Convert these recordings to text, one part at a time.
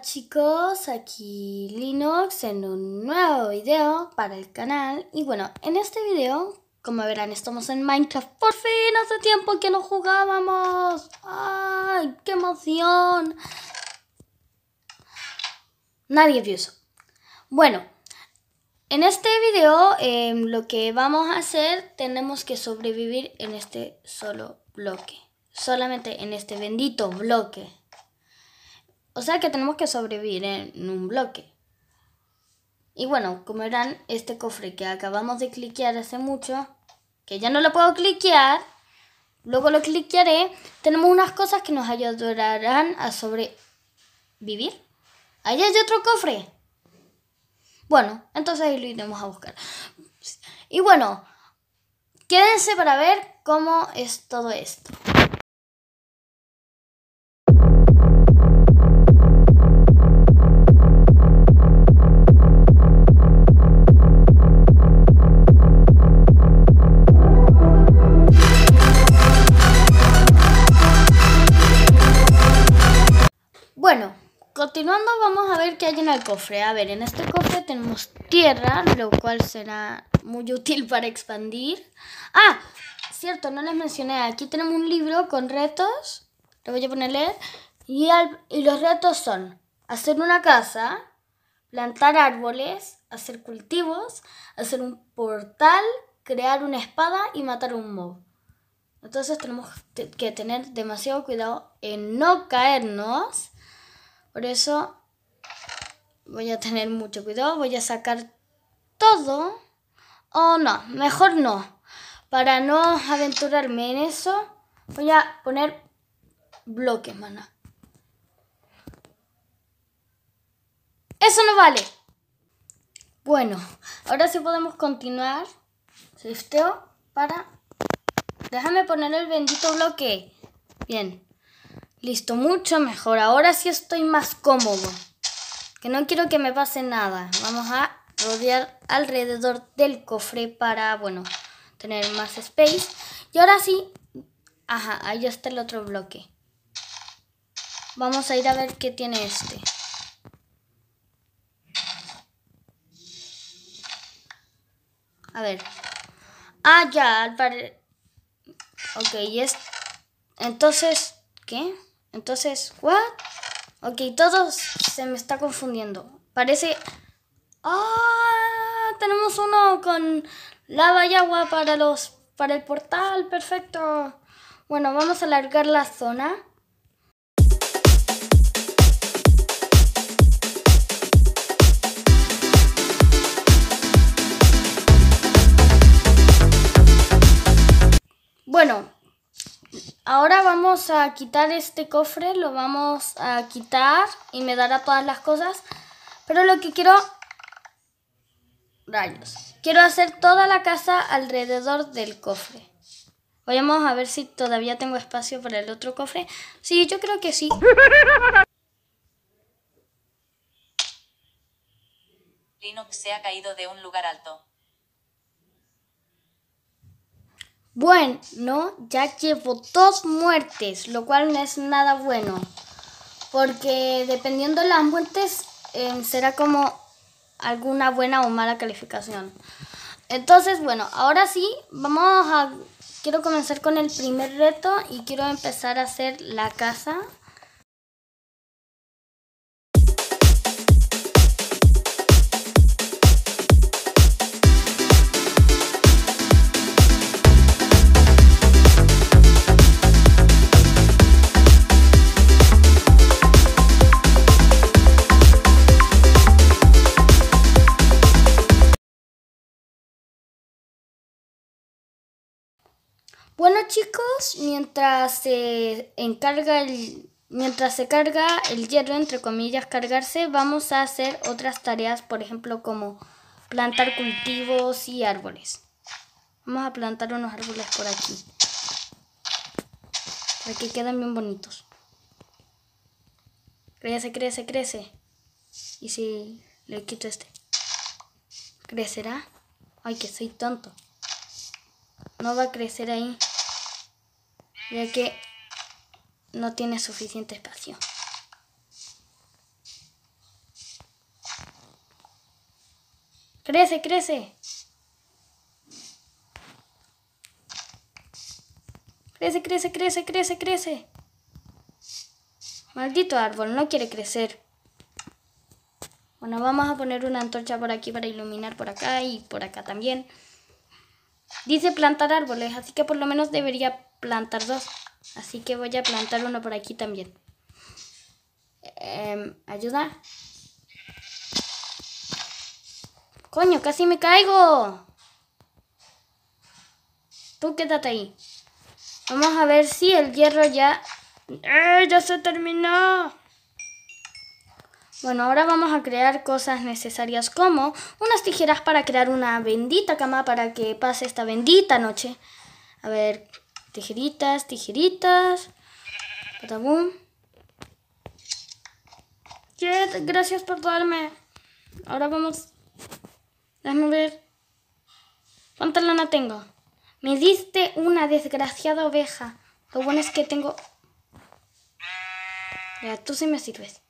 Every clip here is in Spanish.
chicos, aquí Linux en un nuevo video para el canal Y bueno, en este video, como verán, estamos en Minecraft ¡Por fin! ¡Hace tiempo que no jugábamos! ¡Ay, qué emoción! Nadie vio eso Bueno, en este video em, lo que vamos a hacer, tenemos que sobrevivir en este solo bloque Solamente en este bendito bloque o sea que tenemos que sobrevivir en un bloque. Y bueno, como verán, este cofre que acabamos de cliquear hace mucho, que ya no lo puedo cliquear, luego lo cliquearé, tenemos unas cosas que nos ayudarán a sobrevivir. Allá hay otro cofre. Bueno, entonces ahí lo iremos a buscar. Y bueno, quédense para ver cómo es todo esto. Que hay en el cofre. A ver, en este cofre tenemos tierra, lo cual será muy útil para expandir. Ah, cierto, no les mencioné. Aquí tenemos un libro con retos. Lo voy a poner a leer. Y, y los retos son hacer una casa, plantar árboles, hacer cultivos, hacer un portal, crear una espada y matar un mob. Entonces tenemos que tener demasiado cuidado en no caernos. Por eso voy a tener mucho cuidado, voy a sacar todo. O no, mejor no. Para no aventurarme en eso, voy a poner bloques, mana. Eso no vale. Bueno, ahora sí podemos continuar. Sisteo para... Déjame poner el bendito bloque. Bien. Listo, mucho mejor. Ahora sí estoy más cómodo que no quiero que me pase nada. Vamos a rodear alrededor del cofre para, bueno, tener más space. Y ahora sí, ajá, ahí está el otro bloque. Vamos a ir a ver qué tiene este. A ver. Ah, ya, al parecer... Ok, y es... Entonces, ¿qué? Entonces, ¿what? Ok, todos se me está confundiendo. Parece... ¡Ah! Tenemos uno con lava y agua para, los, para el portal. Perfecto. Bueno, vamos a alargar la zona. Bueno, Ahora vamos a quitar este cofre, lo vamos a quitar y me dará todas las cosas. Pero lo que quiero... Rayos. Quiero hacer toda la casa alrededor del cofre. Vamos a ver si todavía tengo espacio para el otro cofre. Sí, yo creo que sí. Linux se ha caído de un lugar alto. Bueno, ya llevo dos muertes, lo cual no es nada bueno. Porque dependiendo de las muertes, em, será como alguna buena o mala calificación. Entonces, bueno, ahora sí, vamos a... Quiero comenzar con el primer reto y quiero empezar a hacer la casa. Bueno chicos, mientras se encarga el mientras se carga el hierro entre comillas cargarse, vamos a hacer otras tareas, por ejemplo, como plantar cultivos y árboles. Vamos a plantar unos árboles por aquí. Para que queden bien bonitos. Crece, crece, crece. Y si le quito este. ¿Crecerá? Ay, que soy tonto. No va a crecer ahí ya que no tiene suficiente espacio. Crece, crece. Crece, crece, crece, crece, crece. Maldito árbol, no quiere crecer. Bueno, vamos a poner una antorcha por aquí para iluminar por acá y por acá también. Dice plantar árboles, así que por lo menos debería plantar dos. Así que voy a plantar uno por aquí también. Eh, ayuda. Coño, casi me caigo. Tú quédate ahí. Vamos a ver si el hierro ya... ¡Eh, ya se terminó! Bueno, ahora vamos a crear cosas necesarias como unas tijeras para crear una bendita cama para que pase esta bendita noche. A ver, Tijeritas, tijeritas. Patabum. Gracias por darme. Ahora vamos. Déjame ver. ¿Cuánta lana tengo? Me diste una desgraciada oveja. Lo bueno es que tengo... Ya, tú sí me sirves.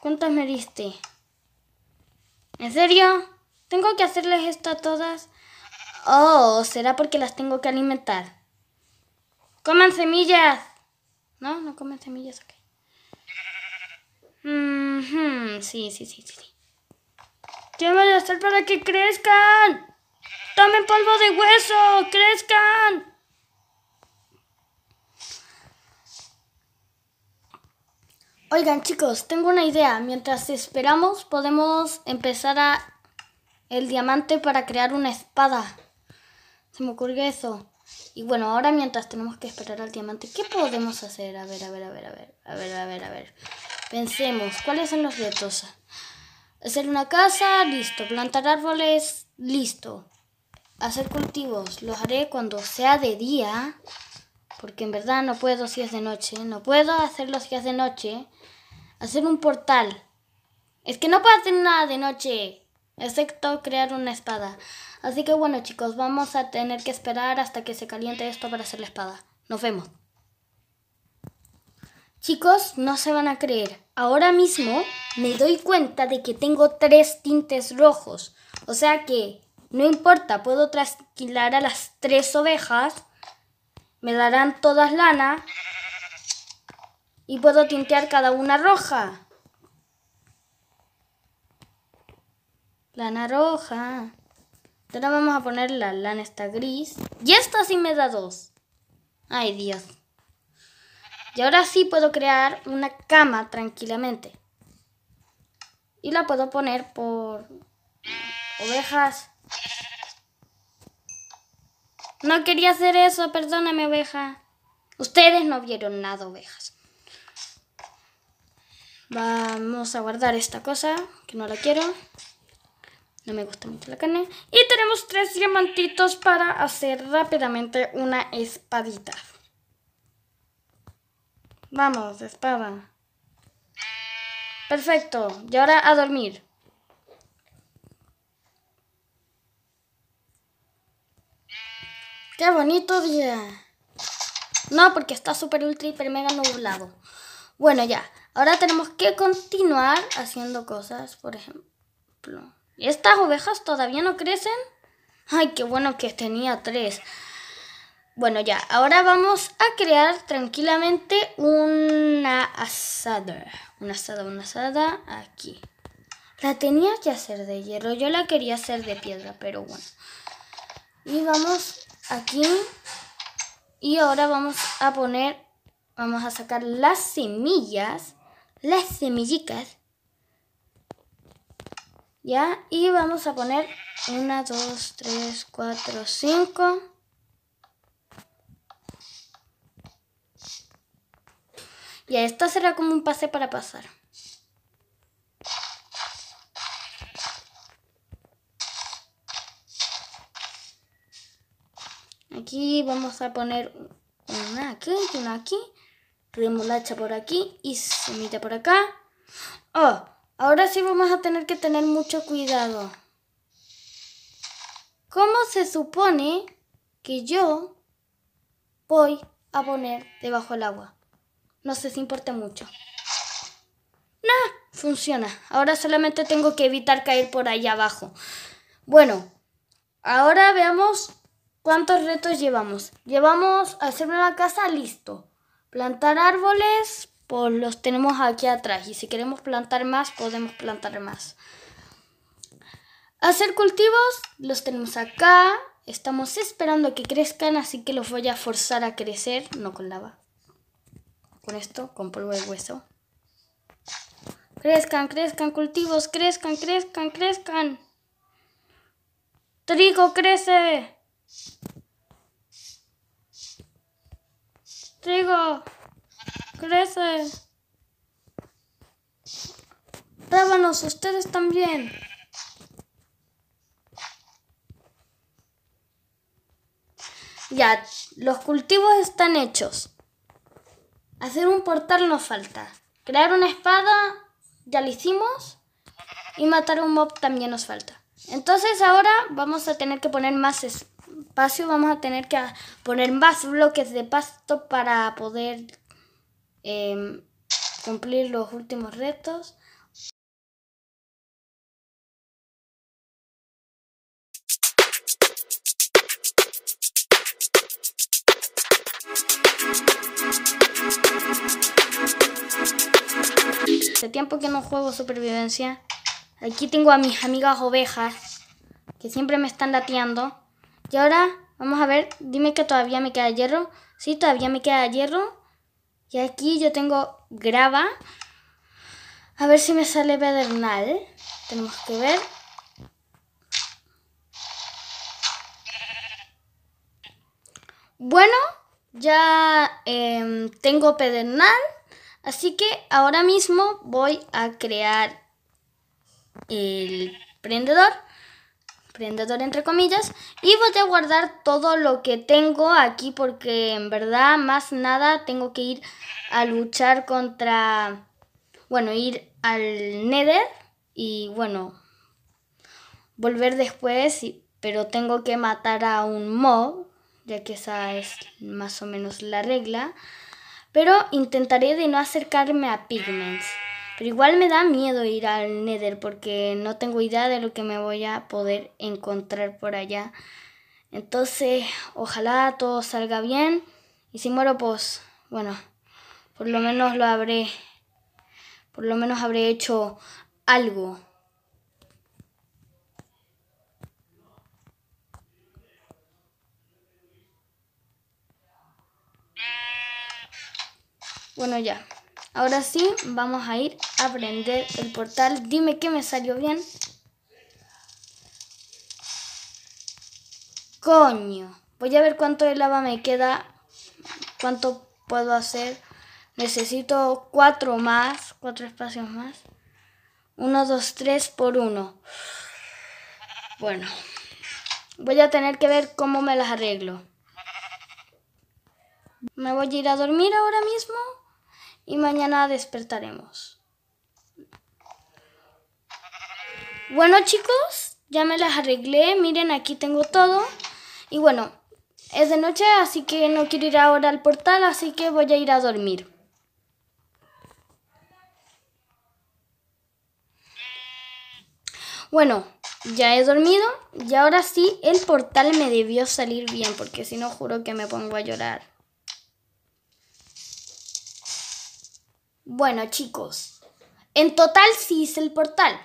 ¿Cuántas me diste? ¿En serio? ¿Tengo que hacerles esto a todas? Oh, será porque las tengo que alimentar. ¡Coman semillas! No, no comen semillas, ok. sí, sí, sí, sí, ¿Qué voy a para que crezcan? ¡Tomen polvo de hueso! ¡Crezcan! Oigan, chicos, tengo una idea. Mientras esperamos, podemos empezar a el diamante para crear una espada me ocurrió eso. Y bueno, ahora mientras tenemos que esperar al diamante, ¿qué podemos hacer? A ver, a ver, a ver, a ver, a ver, a ver, a ver. Pensemos, ¿cuáles son los retos? Hacer una casa, listo. Plantar árboles, listo. Hacer cultivos, los haré cuando sea de día. Porque en verdad no puedo si es de noche. No puedo hacer si es de noche. Hacer un portal. Es que no puedo hacer nada de noche. Excepto crear una espada. Así que bueno chicos, vamos a tener que esperar hasta que se caliente esto para hacer la espada. Nos vemos. Chicos, no se van a creer. Ahora mismo me doy cuenta de que tengo tres tintes rojos. O sea que no importa, puedo trasquilar a las tres ovejas. Me darán todas lana. Y puedo tintear cada una roja. Lana roja. Ahora vamos a poner la lana esta gris. Y esta sí me da dos. Ay, Dios. Y ahora sí puedo crear una cama tranquilamente. Y la puedo poner por ovejas. No quería hacer eso, perdóname oveja. Ustedes no vieron nada, ovejas. Vamos a guardar esta cosa, que no la quiero. No me gusta mucho la carne. Y tenemos tres diamantitos para hacer rápidamente una espadita. Vamos, espada. Perfecto. Y ahora a dormir. ¡Qué bonito día! No, porque está súper ultra hiper mega nublado. Bueno, ya. Ahora tenemos que continuar haciendo cosas, por ejemplo. ¿Estas ovejas todavía no crecen? Ay, qué bueno que tenía tres. Bueno, ya, ahora vamos a crear tranquilamente una asada. Una asada, una asada aquí. La tenía que hacer de hierro, yo la quería hacer de piedra, pero bueno. Y vamos aquí. Y ahora vamos a poner, vamos a sacar las semillas, las semillitas ¿Ya? Y vamos a poner 1, 2, 3, 4, 5. Y esta será como un pase para pasar. Aquí vamos a poner una aquí, una aquí, remolacha por aquí y semita por acá. ¡Oh! Ahora sí vamos a tener que tener mucho cuidado. ¿Cómo se supone que yo voy a poner debajo el agua? No sé si importa mucho. ¡Nah! Funciona. Ahora solamente tengo que evitar caer por ahí abajo. Bueno, ahora veamos cuántos retos llevamos. Llevamos a hacer una casa, listo. Plantar árboles, pues los tenemos aquí atrás y si queremos plantar más podemos plantar más. Hacer cultivos los tenemos acá, estamos esperando que crezcan así que los voy a forzar a crecer, no con lava, con esto, con polvo de hueso. Crezcan, crezcan cultivos, crezcan, crezcan, crezcan. Trigo crece. Trigo. Crece. Rábanos, ustedes también. Ya, los cultivos están hechos. Hacer un portal nos falta. Crear una espada, ya lo hicimos. Y matar un mob también nos falta. Entonces ahora vamos a tener que poner más espacio, vamos a tener que poner más bloques de pasto para poder Em, cumplir los últimos retos. Hace tiempo que no juego supervivencia. Aquí tengo a mis amigas ovejas que siempre me están dateando. Y ahora vamos a ver, dime que todavía me queda hierro. Sí, todavía me queda hierro. Y aquí yo tengo grava. A ver si me sale pedernal. Tenemos que ver. Bueno, ya em, tengo pedernal. Así que ahora mismo voy a crear el prendedor vendedor entre comillas y voy a guardar todo lo que tengo aquí porque en verdad más nada tengo que ir a luchar contra bueno ir al Nether y bueno volver después pero tengo que matar a un mob ya que esa es más o menos la regla pero intentaré de no acercarme a pigments pero igual me da miedo ir al Nether porque no tengo idea de lo que me voy a poder encontrar por allá. Entonces, ojalá todo salga bien. Y si muero, pues, bueno, por lo menos lo habré, por lo menos habré hecho algo. Bueno, ya. Ahora sí, vamos a ir a prender el portal. Dime que me salió bien. Coño. Voy a ver cuánto de lava me queda. Cuánto puedo hacer. Necesito cuatro más. Cuatro espacios más. Uno, dos, tres por uno. Bueno. Voy a tener que ver cómo me las arreglo. Me voy a ir a dormir ahora mismo y mañana despertaremos. Bueno chicos, ya me las arreglé, miren aquí tengo todo. Y bueno, es de noche así que no quiero ir ahora al portal, así que voy a ir a dormir. Bueno, ya he dormido y ahora sí el portal me debió salir bien porque si no juro que me pongo a llorar. Bueno, chicos, en total sí hice el portal.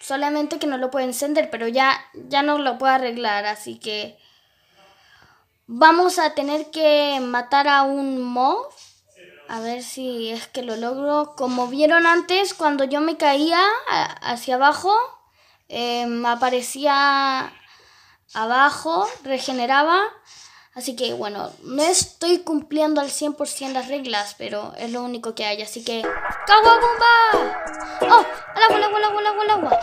Solamente que no lo puedo encender, pero ya, ya no lo puedo arreglar, así que vamos a tener que matar a un mob. A ver si es que lo logro. Como vieron antes, cuando yo me caía hacia abajo, me em, aparecía abajo, regeneraba Así que bueno, no estoy cumpliendo al 100% las reglas, pero es lo único que hay. Así que... ¡Caguabumba! ¡Oh! ¡Al agua, al agua, al agua,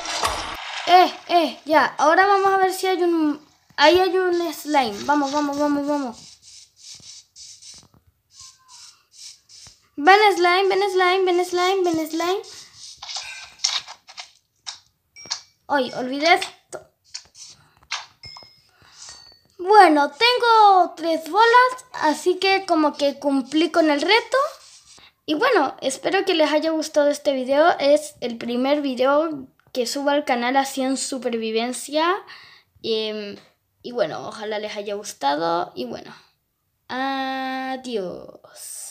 Eh, eh, ya. Ahora vamos a ver si hay un... Ahí hay un slime. Vamos, vamos, vamos, vamos. Ven slime, ven slime, ven slime, ven slime. ¡Ay! olvidé esto. Bueno, tengo tres bolas, así que como que cumplí con el reto. Y bueno, espero que les haya gustado este video. Es el primer video que subo al canal así en supervivencia. Em, y bueno, ojalá les haya gustado. Y bueno, adiós.